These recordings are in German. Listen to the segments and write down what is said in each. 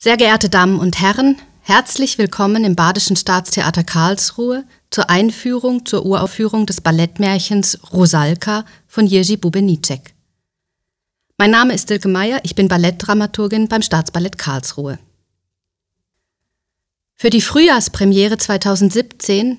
Sehr geehrte Damen und Herren, herzlich willkommen im Badischen Staatstheater Karlsruhe zur Einführung zur Uraufführung des Ballettmärchens Rosalka von Jerzy Bubenicek. Mein Name ist Silke Meyer, ich bin Ballettdramaturgin beim Staatsballett Karlsruhe. Für die Frühjahrspremiere 2017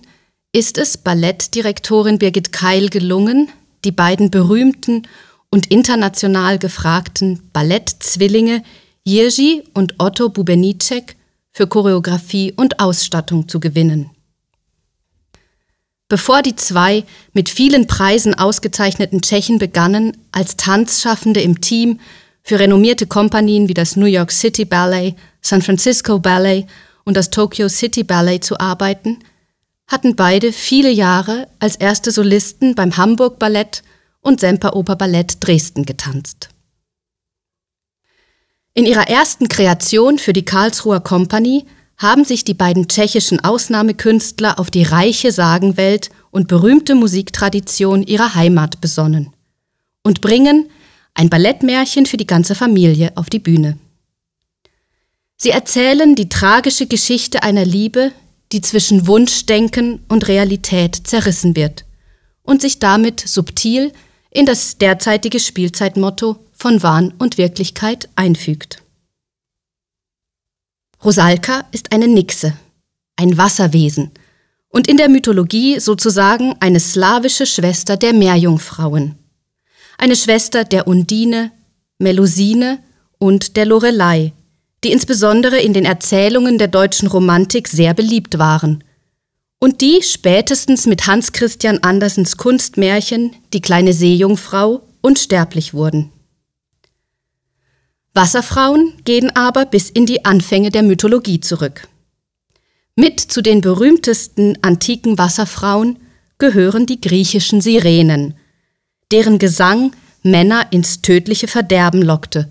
ist es Ballettdirektorin Birgit Keil gelungen, die beiden berühmten und international gefragten Ballettzwillinge Jirgi und Otto Bubenicek für Choreografie und Ausstattung zu gewinnen. Bevor die zwei mit vielen Preisen ausgezeichneten Tschechen begannen, als Tanzschaffende im Team für renommierte Kompanien wie das New York City Ballet, San Francisco Ballet und das Tokyo City Ballet zu arbeiten, hatten beide viele Jahre als erste Solisten beim Hamburg Ballett und Semperoper Ballett Dresden getanzt. In ihrer ersten Kreation für die Karlsruher Company haben sich die beiden tschechischen Ausnahmekünstler auf die reiche Sagenwelt und berühmte Musiktradition ihrer Heimat besonnen und bringen ein Ballettmärchen für die ganze Familie auf die Bühne. Sie erzählen die tragische Geschichte einer Liebe, die zwischen Wunschdenken und Realität zerrissen wird und sich damit subtil in das derzeitige Spielzeitmotto von Wahn und Wirklichkeit einfügt. Rosalka ist eine Nixe, ein Wasserwesen und in der Mythologie sozusagen eine slawische Schwester der Meerjungfrauen. Eine Schwester der Undine, Melusine und der Lorelei, die insbesondere in den Erzählungen der deutschen Romantik sehr beliebt waren und die spätestens mit Hans Christian Andersens Kunstmärchen Die kleine Seejungfrau unsterblich wurden. Wasserfrauen gehen aber bis in die Anfänge der Mythologie zurück. Mit zu den berühmtesten antiken Wasserfrauen gehören die griechischen Sirenen, deren Gesang Männer ins tödliche Verderben lockte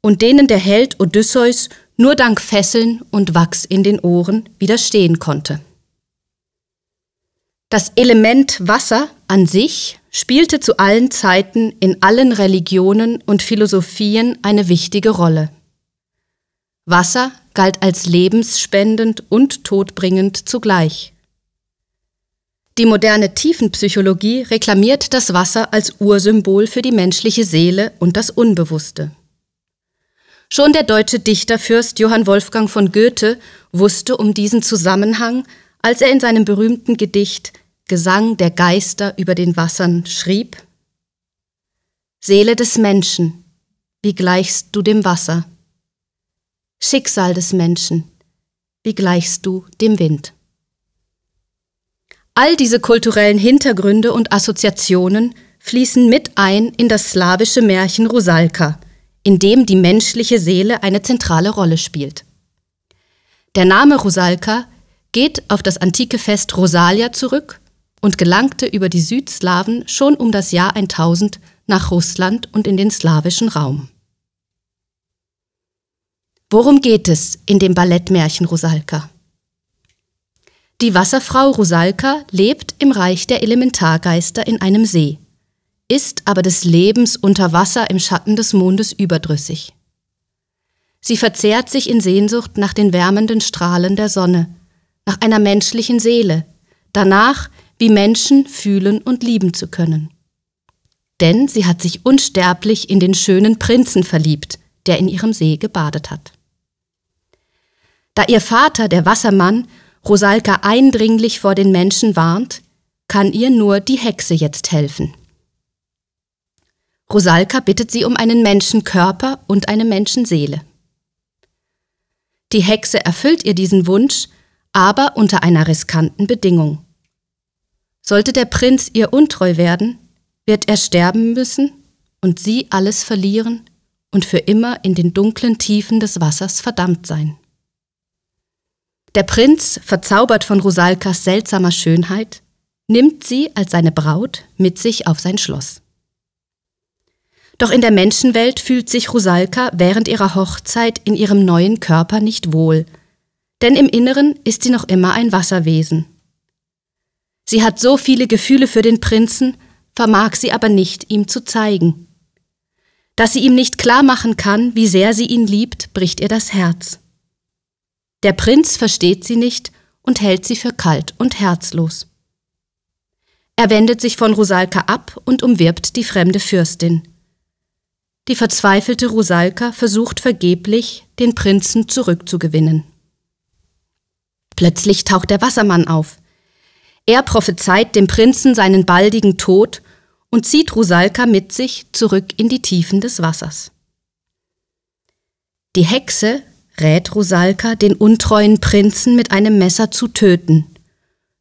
und denen der Held Odysseus nur dank Fesseln und Wachs in den Ohren widerstehen konnte. Das Element Wasser an sich spielte zu allen Zeiten in allen Religionen und Philosophien eine wichtige Rolle. Wasser galt als lebensspendend und todbringend zugleich. Die moderne Tiefenpsychologie reklamiert das Wasser als Ursymbol für die menschliche Seele und das Unbewusste. Schon der deutsche Dichterfürst Johann Wolfgang von Goethe wusste um diesen Zusammenhang als er in seinem berühmten Gedicht Gesang der Geister über den Wassern schrieb Seele des Menschen, wie gleichst du dem Wasser? Schicksal des Menschen, wie gleichst du dem Wind? All diese kulturellen Hintergründe und Assoziationen fließen mit ein in das slawische Märchen Rusalka, in dem die menschliche Seele eine zentrale Rolle spielt. Der Name Rusalka geht auf das antike Fest Rosalia zurück und gelangte über die Südslawen schon um das Jahr 1000 nach Russland und in den slawischen Raum. Worum geht es in dem Ballettmärchen Rosalka? Die Wasserfrau Rosalka lebt im Reich der Elementargeister in einem See, ist aber des Lebens unter Wasser im Schatten des Mondes überdrüssig. Sie verzehrt sich in Sehnsucht nach den wärmenden Strahlen der Sonne, nach einer menschlichen Seele, danach, wie Menschen fühlen und lieben zu können. Denn sie hat sich unsterblich in den schönen Prinzen verliebt, der in ihrem See gebadet hat. Da ihr Vater, der Wassermann, Rosalka eindringlich vor den Menschen warnt, kann ihr nur die Hexe jetzt helfen. Rosalka bittet sie um einen Menschenkörper und eine Menschenseele. Die Hexe erfüllt ihr diesen Wunsch aber unter einer riskanten Bedingung. Sollte der Prinz ihr untreu werden, wird er sterben müssen und sie alles verlieren und für immer in den dunklen Tiefen des Wassers verdammt sein. Der Prinz, verzaubert von Rosalkas seltsamer Schönheit, nimmt sie als seine Braut mit sich auf sein Schloss. Doch in der Menschenwelt fühlt sich Rosalka während ihrer Hochzeit in ihrem neuen Körper nicht wohl, denn im Inneren ist sie noch immer ein Wasserwesen. Sie hat so viele Gefühle für den Prinzen, vermag sie aber nicht, ihm zu zeigen. Dass sie ihm nicht klar machen kann, wie sehr sie ihn liebt, bricht ihr das Herz. Der Prinz versteht sie nicht und hält sie für kalt und herzlos. Er wendet sich von Rosalka ab und umwirbt die fremde Fürstin. Die verzweifelte Rosalka versucht vergeblich, den Prinzen zurückzugewinnen. Plötzlich taucht der Wassermann auf. Er prophezeit dem Prinzen seinen baldigen Tod und zieht Rusalka mit sich zurück in die Tiefen des Wassers. Die Hexe rät Rusalka, den untreuen Prinzen mit einem Messer zu töten.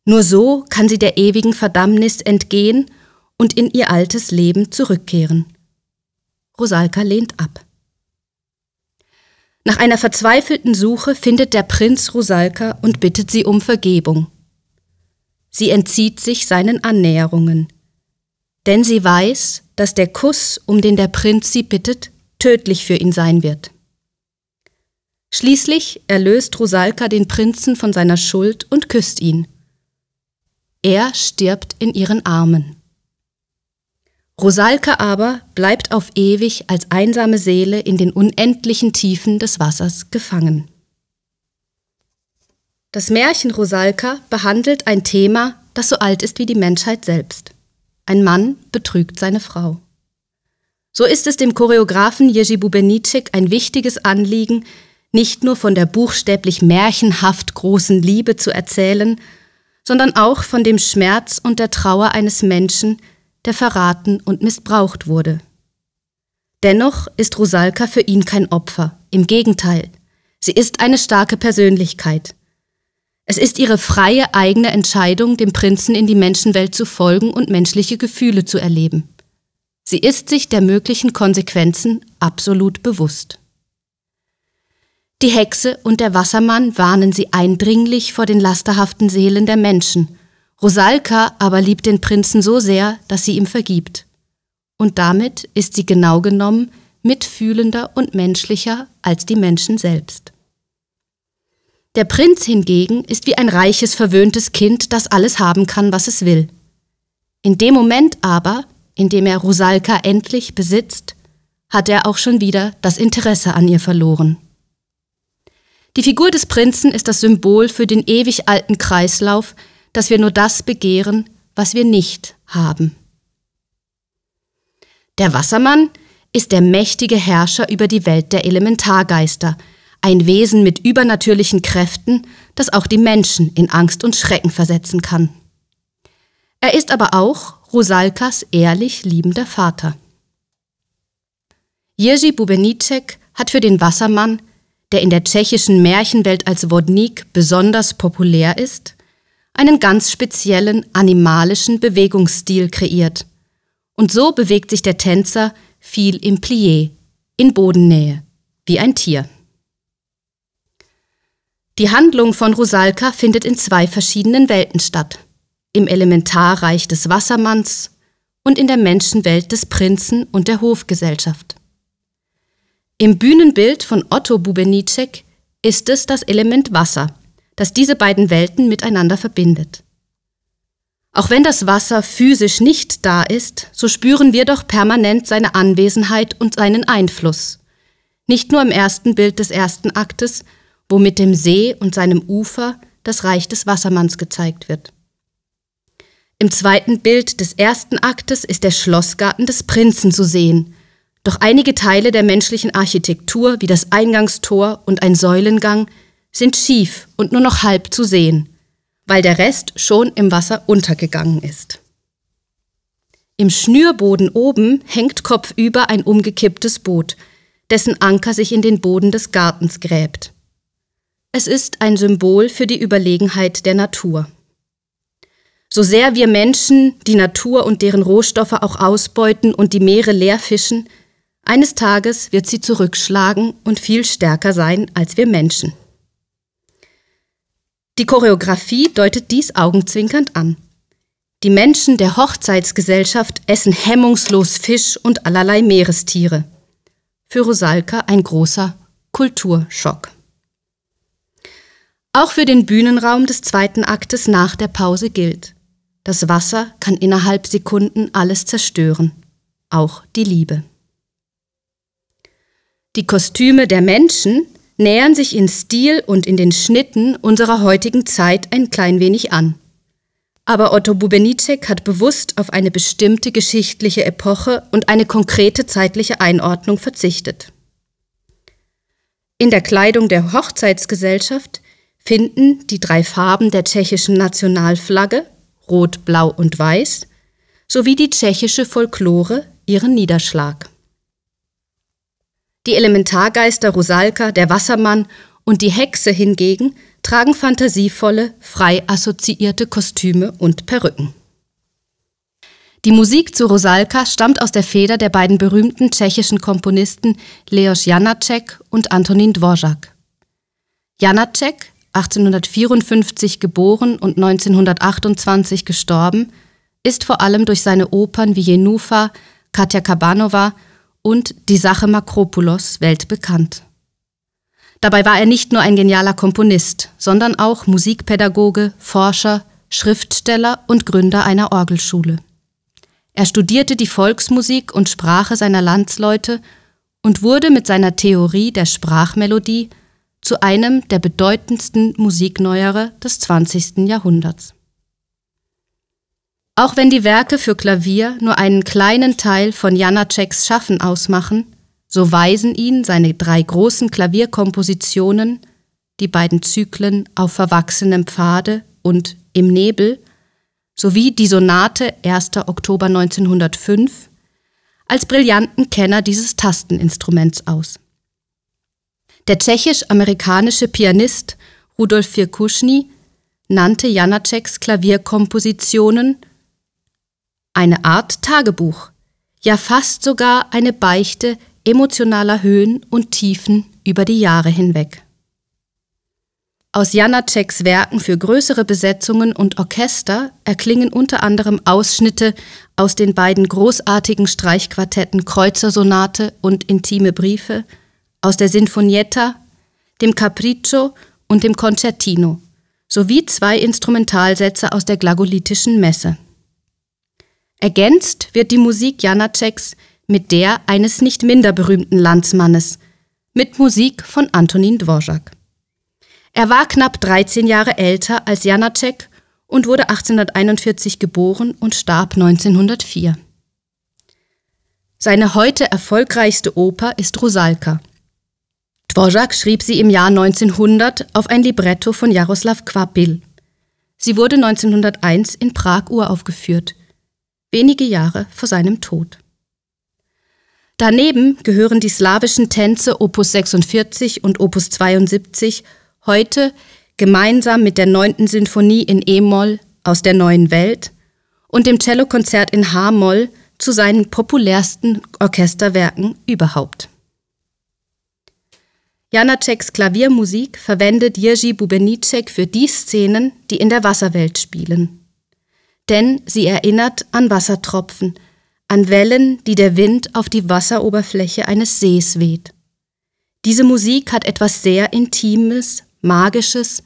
Nur so kann sie der ewigen Verdammnis entgehen und in ihr altes Leben zurückkehren. Rosalka lehnt ab. Nach einer verzweifelten Suche findet der Prinz Rosalka und bittet sie um Vergebung. Sie entzieht sich seinen Annäherungen, denn sie weiß, dass der Kuss, um den der Prinz sie bittet, tödlich für ihn sein wird. Schließlich erlöst Rosalka den Prinzen von seiner Schuld und küsst ihn. Er stirbt in ihren Armen. Rosalke aber bleibt auf ewig als einsame Seele in den unendlichen Tiefen des Wassers gefangen. Das Märchen Rosalka behandelt ein Thema, das so alt ist wie die Menschheit selbst. Ein Mann betrügt seine Frau. So ist es dem Choreografen Jerzy Bubenicek ein wichtiges Anliegen, nicht nur von der buchstäblich märchenhaft großen Liebe zu erzählen, sondern auch von dem Schmerz und der Trauer eines Menschen, der verraten und missbraucht wurde. Dennoch ist Rosalka für ihn kein Opfer, im Gegenteil, sie ist eine starke Persönlichkeit. Es ist ihre freie eigene Entscheidung, dem Prinzen in die Menschenwelt zu folgen und menschliche Gefühle zu erleben. Sie ist sich der möglichen Konsequenzen absolut bewusst. Die Hexe und der Wassermann warnen sie eindringlich vor den lasterhaften Seelen der Menschen Rosalka aber liebt den Prinzen so sehr, dass sie ihm vergibt. Und damit ist sie genau genommen mitfühlender und menschlicher als die Menschen selbst. Der Prinz hingegen ist wie ein reiches, verwöhntes Kind, das alles haben kann, was es will. In dem Moment aber, in dem er Rosalka endlich besitzt, hat er auch schon wieder das Interesse an ihr verloren. Die Figur des Prinzen ist das Symbol für den ewig alten Kreislauf, dass wir nur das begehren, was wir nicht haben. Der Wassermann ist der mächtige Herrscher über die Welt der Elementargeister, ein Wesen mit übernatürlichen Kräften, das auch die Menschen in Angst und Schrecken versetzen kann. Er ist aber auch Rosalkas ehrlich liebender Vater. Jerzy Bubenicek hat für den Wassermann, der in der tschechischen Märchenwelt als Wodnik besonders populär ist, einen ganz speziellen animalischen Bewegungsstil kreiert. Und so bewegt sich der Tänzer viel im Plié, in Bodennähe, wie ein Tier. Die Handlung von Rusalka findet in zwei verschiedenen Welten statt. Im Elementarreich des Wassermanns und in der Menschenwelt des Prinzen und der Hofgesellschaft. Im Bühnenbild von Otto Bubenicek ist es das Element Wasser, das diese beiden Welten miteinander verbindet. Auch wenn das Wasser physisch nicht da ist, so spüren wir doch permanent seine Anwesenheit und seinen Einfluss. Nicht nur im ersten Bild des ersten Aktes, wo mit dem See und seinem Ufer das Reich des Wassermanns gezeigt wird. Im zweiten Bild des ersten Aktes ist der Schlossgarten des Prinzen zu sehen, doch einige Teile der menschlichen Architektur wie das Eingangstor und ein Säulengang sind schief und nur noch halb zu sehen, weil der Rest schon im Wasser untergegangen ist. Im Schnürboden oben hängt kopfüber ein umgekipptes Boot, dessen Anker sich in den Boden des Gartens gräbt. Es ist ein Symbol für die Überlegenheit der Natur. So sehr wir Menschen die Natur und deren Rohstoffe auch ausbeuten und die Meere leer fischen, eines Tages wird sie zurückschlagen und viel stärker sein als wir Menschen. Die Choreografie deutet dies augenzwinkernd an. Die Menschen der Hochzeitsgesellschaft essen hemmungslos Fisch und allerlei Meerestiere. Für Rosalka ein großer Kulturschock. Auch für den Bühnenraum des zweiten Aktes nach der Pause gilt, das Wasser kann innerhalb Sekunden alles zerstören, auch die Liebe. Die Kostüme der Menschen nähern sich in Stil und in den Schnitten unserer heutigen Zeit ein klein wenig an. Aber Otto Bubenicek hat bewusst auf eine bestimmte geschichtliche Epoche und eine konkrete zeitliche Einordnung verzichtet. In der Kleidung der Hochzeitsgesellschaft finden die drei Farben der tschechischen Nationalflagge, Rot, Blau und Weiß, sowie die tschechische Folklore ihren Niederschlag. Die Elementargeister Rosalka, der Wassermann und die Hexe hingegen tragen fantasievolle, frei assoziierte Kostüme und Perücken. Die Musik zu Rosalka stammt aus der Feder der beiden berühmten tschechischen Komponisten Leos Janacek und Antonin Dvořák. Janacek, 1854 geboren und 1928 gestorben, ist vor allem durch seine Opern wie Jenufa, Katja Kabanova und die Sache Makropoulos weltbekannt. Dabei war er nicht nur ein genialer Komponist, sondern auch Musikpädagoge, Forscher, Schriftsteller und Gründer einer Orgelschule. Er studierte die Volksmusik und Sprache seiner Landsleute und wurde mit seiner Theorie der Sprachmelodie zu einem der bedeutendsten Musikneuerer des 20. Jahrhunderts. Auch wenn die Werke für Klavier nur einen kleinen Teil von Janaceks Schaffen ausmachen, so weisen ihn seine drei großen Klavierkompositionen, die beiden Zyklen auf verwachsenem Pfade und im Nebel, sowie die Sonate 1. Oktober 1905 als brillanten Kenner dieses Tasteninstruments aus. Der tschechisch-amerikanische Pianist Rudolf Virkuschny nannte Janaceks Klavierkompositionen eine Art Tagebuch, ja fast sogar eine Beichte emotionaler Höhen und Tiefen über die Jahre hinweg. Aus Janaceks Werken für größere Besetzungen und Orchester erklingen unter anderem Ausschnitte aus den beiden großartigen Streichquartetten Kreuzersonate und Intime Briefe, aus der Sinfonietta, dem Capriccio und dem Concertino sowie zwei Instrumentalsätze aus der glagolitischen Messe. Ergänzt wird die Musik Janaceks mit der eines nicht minder berühmten Landsmannes, mit Musik von Antonin Dvořák. Er war knapp 13 Jahre älter als Janacek und wurde 1841 geboren und starb 1904. Seine heute erfolgreichste Oper ist Rosalka. Dvořák schrieb sie im Jahr 1900 auf ein Libretto von Jaroslav Kvapil. Sie wurde 1901 in Prag uraufgeführt wenige Jahre vor seinem Tod. Daneben gehören die slawischen Tänze Opus 46 und Opus 72 heute gemeinsam mit der 9. Sinfonie in E-Moll aus der Neuen Welt und dem Cellokonzert in H-Moll zu seinen populärsten Orchesterwerken überhaupt. Janaceks Klaviermusik verwendet Jerzy Bubenicek für die Szenen, die in der Wasserwelt spielen denn sie erinnert an Wassertropfen, an Wellen, die der Wind auf die Wasseroberfläche eines Sees weht. Diese Musik hat etwas sehr Intimes, Magisches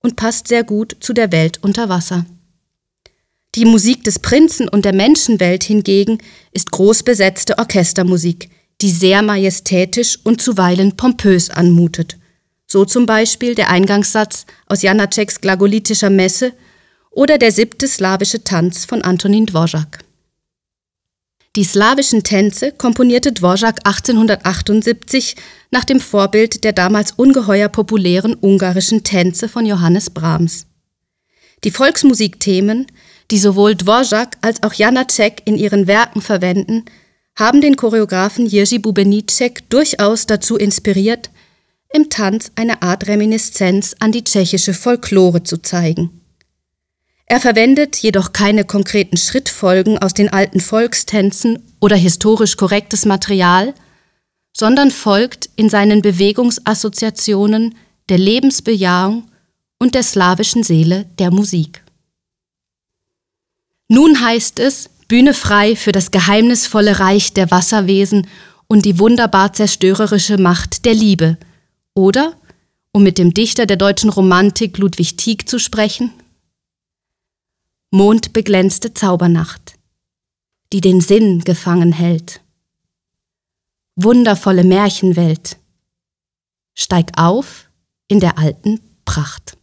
und passt sehr gut zu der Welt unter Wasser. Die Musik des Prinzen und der Menschenwelt hingegen ist großbesetzte Orchestermusik, die sehr majestätisch und zuweilen pompös anmutet. So zum Beispiel der Eingangssatz aus Janaceks glagolitischer Messe – oder der siebte slawische Tanz von Antonin Dvořák. Die slawischen Tänze komponierte Dvořák 1878 nach dem Vorbild der damals ungeheuer populären ungarischen Tänze von Johannes Brahms. Die Volksmusikthemen, die sowohl Dvořák als auch Janacek in ihren Werken verwenden, haben den Choreografen Jerzy Bubenicek durchaus dazu inspiriert, im Tanz eine Art Reminiszenz an die tschechische Folklore zu zeigen. Er verwendet jedoch keine konkreten Schrittfolgen aus den alten Volkstänzen oder historisch korrektes Material, sondern folgt in seinen Bewegungsassoziationen der Lebensbejahung und der slawischen Seele der Musik. Nun heißt es, Bühne frei für das geheimnisvolle Reich der Wasserwesen und die wunderbar zerstörerische Macht der Liebe. Oder, um mit dem Dichter der deutschen Romantik Ludwig Tieck zu sprechen, mondbeglänzte Zaubernacht, die den Sinn gefangen hält. Wundervolle Märchenwelt, steig auf in der alten Pracht.